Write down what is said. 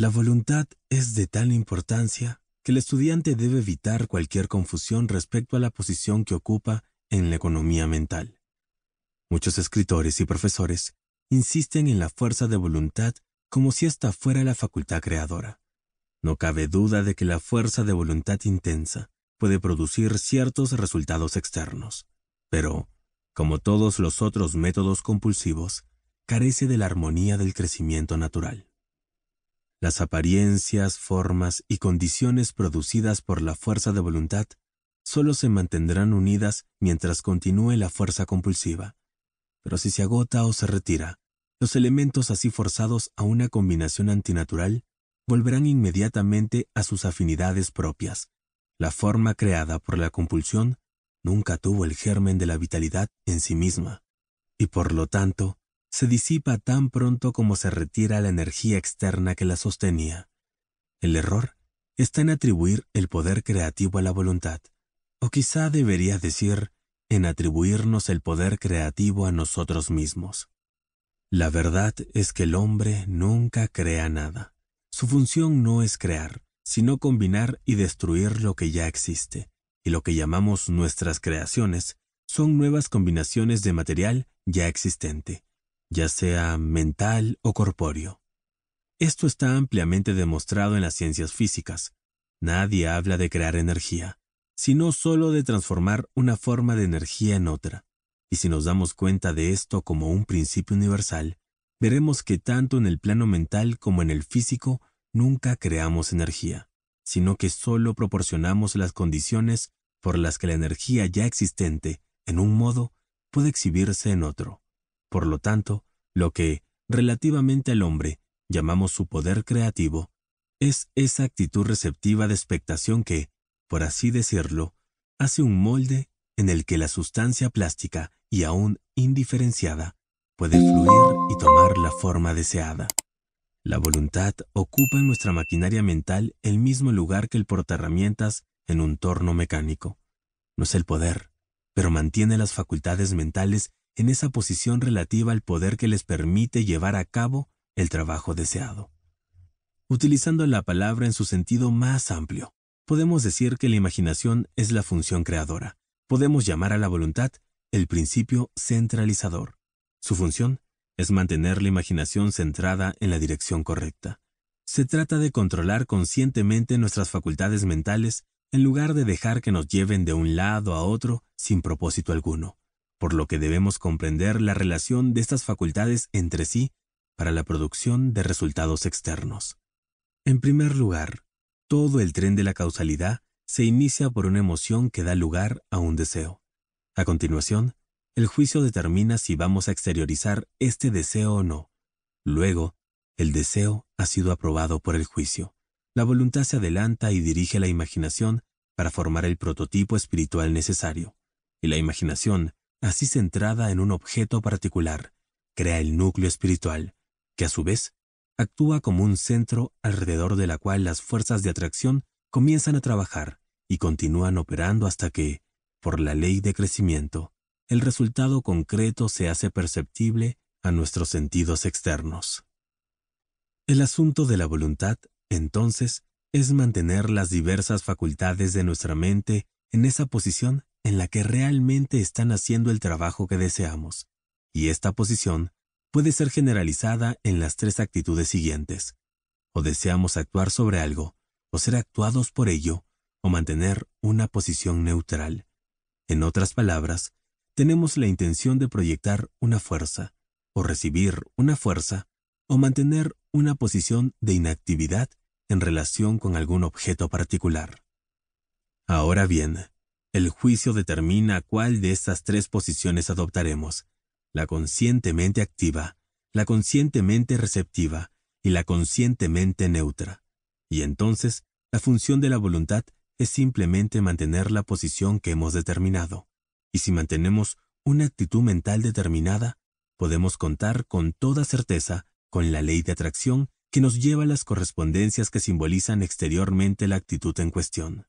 La voluntad es de tal importancia que el estudiante debe evitar cualquier confusión respecto a la posición que ocupa en la economía mental. Muchos escritores y profesores insisten en la fuerza de voluntad como si esta fuera la facultad creadora. No cabe duda de que la fuerza de voluntad intensa puede producir ciertos resultados externos, pero, como todos los otros métodos compulsivos, carece de la armonía del crecimiento natural. Las apariencias, formas y condiciones producidas por la fuerza de voluntad solo se mantendrán unidas mientras continúe la fuerza compulsiva. Pero si se agota o se retira, los elementos así forzados a una combinación antinatural volverán inmediatamente a sus afinidades propias. La forma creada por la compulsión nunca tuvo el germen de la vitalidad en sí misma, y por lo tanto se disipa tan pronto como se retira la energía externa que la sostenía. El error está en atribuir el poder creativo a la voluntad, o quizá debería decir, en atribuirnos el poder creativo a nosotros mismos. La verdad es que el hombre nunca crea nada. Su función no es crear, sino combinar y destruir lo que ya existe, y lo que llamamos nuestras creaciones son nuevas combinaciones de material ya existente, ya sea mental o corpóreo. Esto está ampliamente demostrado en las ciencias físicas. Nadie habla de crear energía, sino solo de transformar una forma de energía en otra. Y si nos damos cuenta de esto como un principio universal, veremos que tanto en el plano mental como en el físico nunca creamos energía, sino que solo proporcionamos las condiciones por las que la energía ya existente, en un modo, puede exhibirse en otro. Por lo tanto, lo que, relativamente al hombre, llamamos su poder creativo, es esa actitud receptiva de expectación que, por así decirlo, hace un molde en el que la sustancia plástica y aún indiferenciada puede fluir y tomar la forma deseada. La voluntad ocupa en nuestra maquinaria mental el mismo lugar que el portaherramientas en un torno mecánico. No es el poder, pero mantiene las facultades mentales en esa posición relativa al poder que les permite llevar a cabo el trabajo deseado. Utilizando la palabra en su sentido más amplio, podemos decir que la imaginación es la función creadora. Podemos llamar a la voluntad el principio centralizador. Su función es mantener la imaginación centrada en la dirección correcta. Se trata de controlar conscientemente nuestras facultades mentales en lugar de dejar que nos lleven de un lado a otro sin propósito alguno por lo que debemos comprender la relación de estas facultades entre sí para la producción de resultados externos. En primer lugar, todo el tren de la causalidad se inicia por una emoción que da lugar a un deseo. A continuación, el juicio determina si vamos a exteriorizar este deseo o no. Luego, el deseo ha sido aprobado por el juicio. La voluntad se adelanta y dirige la imaginación para formar el prototipo espiritual necesario. Y la imaginación, así centrada en un objeto particular, crea el núcleo espiritual, que a su vez actúa como un centro alrededor de la cual las fuerzas de atracción comienzan a trabajar y continúan operando hasta que, por la ley de crecimiento, el resultado concreto se hace perceptible a nuestros sentidos externos. El asunto de la voluntad, entonces, es mantener las diversas facultades de nuestra mente en esa posición en la que realmente están haciendo el trabajo que deseamos, y esta posición puede ser generalizada en las tres actitudes siguientes. O deseamos actuar sobre algo, o ser actuados por ello, o mantener una posición neutral. En otras palabras, tenemos la intención de proyectar una fuerza, o recibir una fuerza, o mantener una posición de inactividad en relación con algún objeto particular. Ahora bien, el juicio determina cuál de estas tres posiciones adoptaremos, la conscientemente activa, la conscientemente receptiva y la conscientemente neutra. Y entonces, la función de la voluntad es simplemente mantener la posición que hemos determinado. Y si mantenemos una actitud mental determinada, podemos contar con toda certeza con la ley de atracción que nos lleva a las correspondencias que simbolizan exteriormente la actitud en cuestión.